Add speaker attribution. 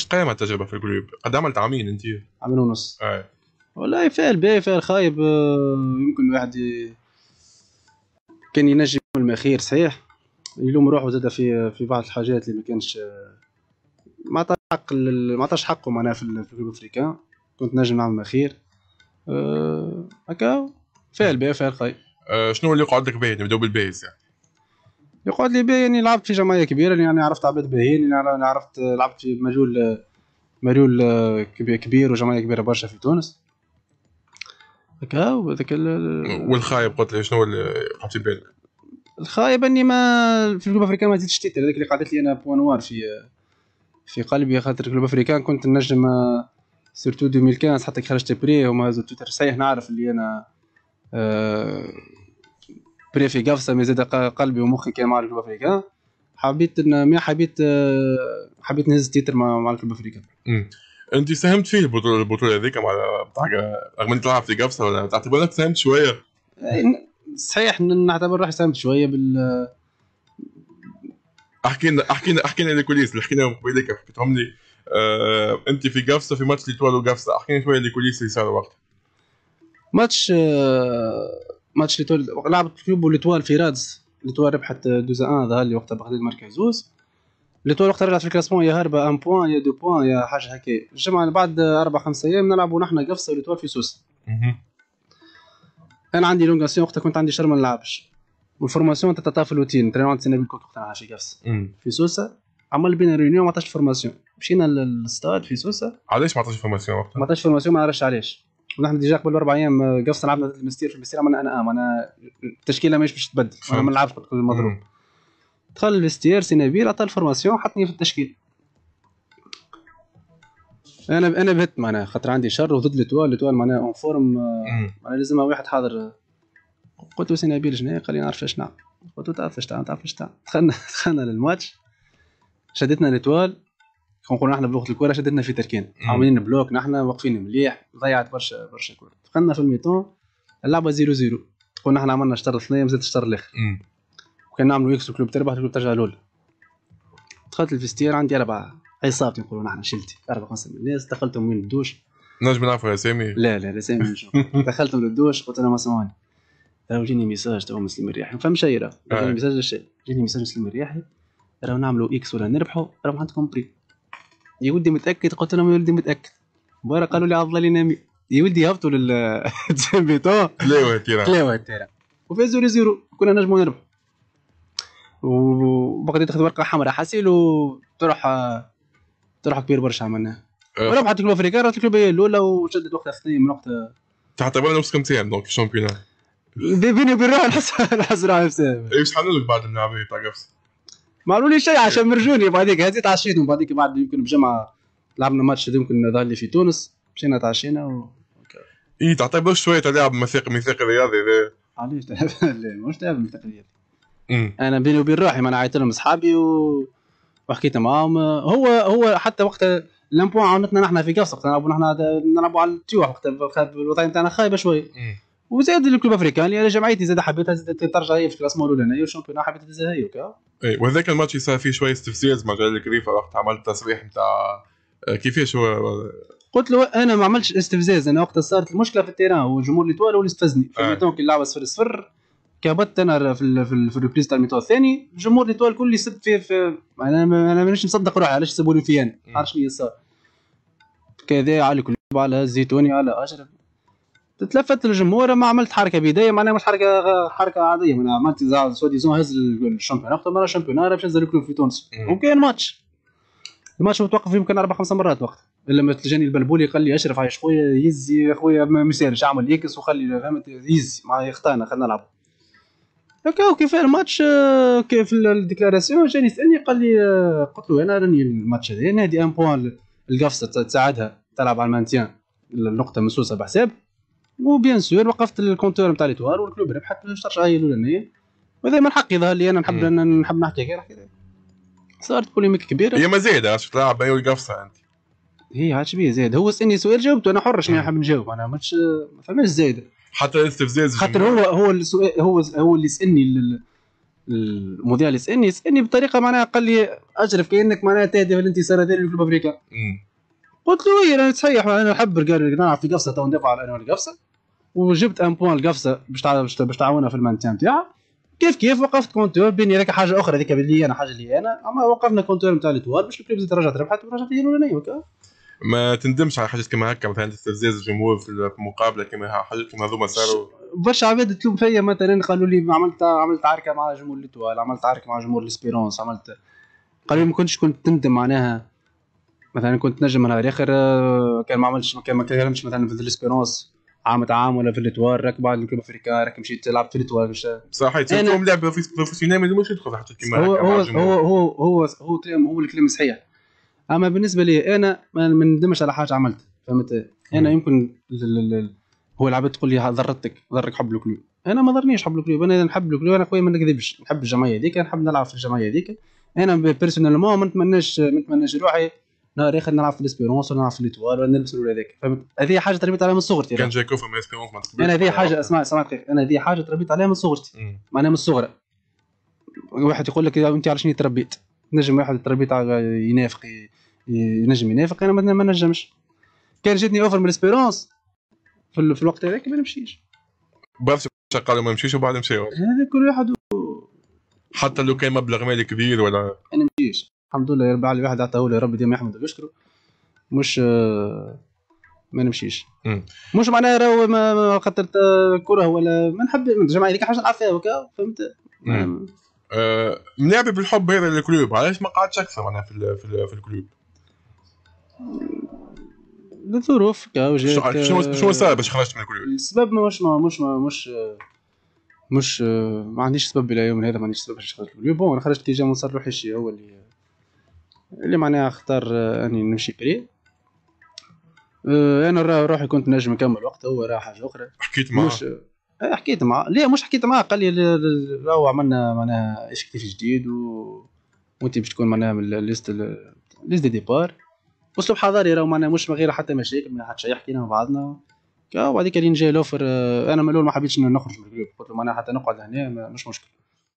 Speaker 1: ايش قيمة التجربه في الجروب؟ قد عملت عامين انت؟ عامين ونص اي
Speaker 2: والله فعل باهي فعل خايب آه، يمكن الواحد ي... كان ينجم يعمل خير صحيح يلوم روحه زاد في في بعض الحاجات اللي ما كانش ما عطاش حق ما عطاش حقه معناها في الجروب افريكان كنت نجم نعمل ما خير آه، هكا أه... فعل باهي فعل خايب
Speaker 1: أه شنو اللي يقعد لك باهي نبداو بالبيز يعني
Speaker 2: يقعد لي بيه يعني لعبت في جمعيه كبيره يعني عرفت عباد باهيين يعني عرفت لعبت في مجول مريول كبير وجمعيه كبيره برشا في تونس
Speaker 1: هكا وذاك والخايب قلت لي شنو اللي قعدت في بالك
Speaker 2: الخايب اني ما في الكلوب افريكان ما زدتش تيتر هذاك اللي قعدت لي انا بوان نوار في في قلبي خاطر الكلوب افريكان كنت نجم سيرتو 2015 حتى خرجت بري وما تيتر صحيح نعرف اللي انا آه بري في قفصه ما زاد قلبي ومخي كان مع الجنوب افريكا حبيت ما حبيت آه، حبيت نهز تيتر مع الجنوب
Speaker 1: افريكا انت ساهمت فيه البطوله البطوله هذيك مع بتاع رغم انك تلعب في قفصه ولا تعتبر انك ساهمت شويه إيه، صحيح نعتبر روحي ساهمت شويه بال احكي لنا احكي لنا احكي لنا الكوليس اللي حكيناهم قبيلك حكيتهم لي آه، انت في قفصه في ماتش ليتوال وقفصه احكي لنا شويه الكوليس اللي صار وقتها
Speaker 2: ماتش آه... ماتش لتول لعبت كيوب ولتوال في رادز ليتوال ربحت دوزا ان ظهر لي وقتها بغداد مركز زوز ليتوال وقتها رجعت في الكلاسمون يا هربة 1 بوان يا 2 بوان يا حاجه هكا الجمعه بعد اربع خمس ايام نلعبوا نحن قفصه ولتوال في سوسه انا عندي لونغاسيون وقتها كنت عندي شر ما نلعبش والفورماسيون تتعطى في الروتين عند سنة بالكوت
Speaker 1: وقتها في قفصة
Speaker 2: في سوسه عمل بينا ريونيون ما عطاش فورماسيون مشينا للستاد
Speaker 1: في سوسه علاش ما عطاش فورماسيون وقتها؟
Speaker 2: ما عطاش فورماسيون ما نعرفش علاش ونحن ديجا قبل اربع ايام آه، قص لعبنا ضد المستير في المستير انا انا انا التشكيله ماهيش باش تبدل انا ما
Speaker 1: نلعبش المضروب
Speaker 2: دخل المستير سي نبيل عطى الفورماسيون حطني في التشكيل انا انا بهت معناها خاطر عندي شر وضد لتوال لتوال معناها اون آه، فورم معناها لازم واحد حاضر قلت له سي نبيل شنو قال لي نعرف اش نعمل قلت له تعرف اش تعمل تعرف اش تعمل دخلنا دخلنا للماتش شدتنا لتوال كنقولوا نحن بلغه الكره شدتنا في تركين عاملين بلوك نحن واقفين مليح ضيعت برشا برشا كره دخلنا في الميتون اللعبه 0 0 قلنا نحن عملنا شطر ثنيه مازال شطر الاخر وكان نعملوا اكس كلوب تربح الكلوب ترجع الاولى دخلت الفستير عندي اربعه عصابتي نقولوا نحن شلتي اربع خمسه من الناس دخلتهم من الدوش
Speaker 1: نجم نعرفوا اسامي لا لا اسامي
Speaker 2: سامي دخلتهم للدوش قلت لهم اسمعوني راهو جيني ميساج تو مسلم الرياحي ما فهم شيء راه آه. جيني ميساج جيني ميساج مسلم الرياحي راهو نعملوا اكس ولا نربحوا راهو عندكم بري يا ولدي متاكد قلت لهم يا ولدي متاكد برا قالوا لي عض نامي يا ولدي هبطوا لل تسميتو
Speaker 1: تلاوه تيرا تلاوه تيرا
Speaker 2: وفازوا لي زيرو كنا نجمو نربحوا وبقيت تاخذ ورقه حمراء حاسيل وتروح تروح كبير برشا معناها ربحت الكلوب افريكا ربحت الكلوب الاولى وشدت وقتها سنين من وقت
Speaker 1: تحت بالنا نفس كم تيام دونك الشامبيونات
Speaker 2: بيني وبين روحي نحس نحس روحي
Speaker 1: بسام اي شحال لك بعد اللعبه تاع قفص
Speaker 2: ما قالوا لي شيء عشان إيه. مرجوني بعديك هذه تعشيتهم بعديك بعد يمكن بجمعه لعبنا ماتش يمكن ظهر لي في تونس مشينا تعشينا و...
Speaker 1: اي تعتبر شويه تلعب مثاق ميثاق رياضي إيه.
Speaker 2: علاش تلعب لا مش تلعب ميثاق رياضي إيه. انا بيني وبين روحي ما انا عيطت لهم اصحابي و... وحكيت معاهم هو هو حتى وقت لامبوان عاونتنا نحن في قصر نلعبوا نحن نلعبوا على التيوح وقت الوضع نتاعنا خايبه شويه وزاد الكلوب افريكان اللي انا جمعيتي زاد حبيتها زاد ترجع هي في الكلاسمون هي والشامبيون حبيتها زاد هي وكا
Speaker 1: اي وهذاك الماتش صار فيه شويه استفزاز مع جلال الكريفه وقت عملت تصريح نتاع آه، كيفاش هو
Speaker 2: قلت له انا ما عملتش استفزاز انا وقت صارت المشكله في التيران والجمهور اللي طوال هو اللي استفزني آه. فميتون كي اللعبه صفر صفر كبت انا في الـ في, في الريبليس تاع الميتون الثاني الجمهور اللي طوال الكل يسب فيه في انا انا مانيش مصدق روحي علاش سبوني فيا انا عارف شنو صار كذا على كل على الزيتوني على اشرف تتلفت الجمهور ما عملت حركه بدايه معناها مش حركه حركه عاديه معناها عملت سو ديزون هز الشامبيون اكثر مره شامبيون باش نزل في تونس وكان ماتش الماتش متوقف فيه يمكن اربع خمس مرات وقت ما تلجاني البلبولي قال لي اشرف عايش خويا يزي خويا ما يسالش اعمل اكس وخلي فهمت يزي مع يخطانا خلينا نلعب هكا وكيف الماتش كيف الديكلاراسيون جاني يسالني قال لي قلت له انا راني الماتش هذا نادي ان بوان القفصه تساعدها تلعب على المانتيان النقطه مسوسه بحساب وبيان سور وقفت الكونتور نتاع ليتوار والكلوب ربحت حتى ما نشترش اي الاولانيه وهذا من حقي ظهر لي انا نحب نحب نحكي غير
Speaker 1: نحكي صارت بوليميك كبيره هي ما زايده شفت تلعب اي قفصه انت
Speaker 2: هي عاد شبيه زايد هو سالني سؤال جاوبته انا حر شنو نحب نجاوب انا مش ما فماش زايده
Speaker 1: حتى استفزاز خاطر هو
Speaker 2: هو السؤال هو هو اللي سالني المذيع اللي سالني سالني بطريقه معناها قال لي اجرف كانك معناها تهدف الانتصار هذا لكلوب امريكا قلت له اي انا صحيح انا نحب نعرف في قفصه تو ندافع على انا القفصه وجبت ان بوان القفصه باش باش تعاونها في المانتيان تاعها كيف كيف وقفت كونتور بيني لك حاجه اخرى هذيك اللي انا حاجه اللي انا اما وقفنا كونتور نتاع الاتوال باش الكلوب رجعت ربحت ورجعت هي الاولانيه
Speaker 1: ما تندمش على حاجات كما هكا مثلا استفزاز الجمهور في مقابله كما حاجات كما هذوما صاروا
Speaker 2: برشا عباد تلوم فيا مثلا قالوا لي عملت عملت عركه مع جمهور الاتوال عملت عركه مع جمهور الاسبيرونس عملت قالوا لي ما كنتش كنت تندم معناها مثلا كنت نجم من الاخر آه، كان ما عملتش كان ما كلمتش مثلا في الاسبيرونس عم تعامل في الاتوار راك بعد الكلوب افريكان
Speaker 1: راك مشيت تلعب في الاتوار مش تلعب بروفيسيونيل ما يلزموش يدخل حتى كيما هو هو هو
Speaker 2: هو هو هو كلام هو الكلام صحيح اما بالنسبه لي انا ما ندمش على حاجه عملت فهمت انا يمكن هو العباد تقول لي ضرتك ضرك حب الكلوب انا ما ضرنيش حب الكلوب انا نحب الكلوب انا خويا ما نكذبش نحب الجمعيه هذيك نحب نلعب في الجمعيه هذيك انا مون ما نتمناش ما نتمناش روحي نهار اخر نلعب في الاسبيرونس ولا نلعب في ليتوال ولا نلبس ولا هذاك فهمت هذه حاجه تربيت عليها من صغرتي كان
Speaker 1: جاي كوفا اسبيرونس ما انا
Speaker 2: هذه حاجه اسمع اسمع دقيقه انا هذه حاجه تربيت عليها من صغرتي معناها من الصغرى واحد يقول لك انت على شنو تربيت نجم واحد تربيت ينافق ينجم ينافق انا ما نجمش كان جاتني اوفر من الاسبيرونس في, في الوقت هذاك ما نمشيش
Speaker 1: برشا قالوا ما نمشيش وبعد مشاو هذا كل واحد حتى لو كان مبلغ مالي كبير ولا انا
Speaker 2: الحمد لله رب العالمين واحد عطاه لي ربي ديما يحمده ويشكره مش آه، ما نمشيش مش معناها راهو ما خاطر كره ولا ما نحب الجماعه هذيك حاجه نعرفها وكا فهمت
Speaker 1: نعم. أه ملعبي بالحب هذا للكلوب علاش ما قعدش اكثر انا في في, في الكلوب
Speaker 2: الظروف شنو شو السبب باش خرجت من الكلوب السبب مش ما مش ما مش مش آه، ما عنديش سبب الى يوم هذا ما عنديش سبب باش خرجت من الكلوب بون انا خرجت كي جا منصر روحي هو اللي اللي معناها اختار آه، اني نمشي بري آه، انا روحي كنت نجم نكمل وقت هو راح حاجه اخرى حكيت معاه مش آه، حكيت معاه لا مش حكيت معاه قال لي راهو عملنا معناها اكتيف جديد و... وانت باش تكون معناها من الليست الليست دي ديبار اسلوب حضاري راهو معناها مش من غير حتى مشاكل ما حتى شي مع بعضنا وبعدين كان جاي الاوفر انا من الاول ما حبيتش نخرج من الجروب قلت له معناها حتى نقعد هنا مش مشكل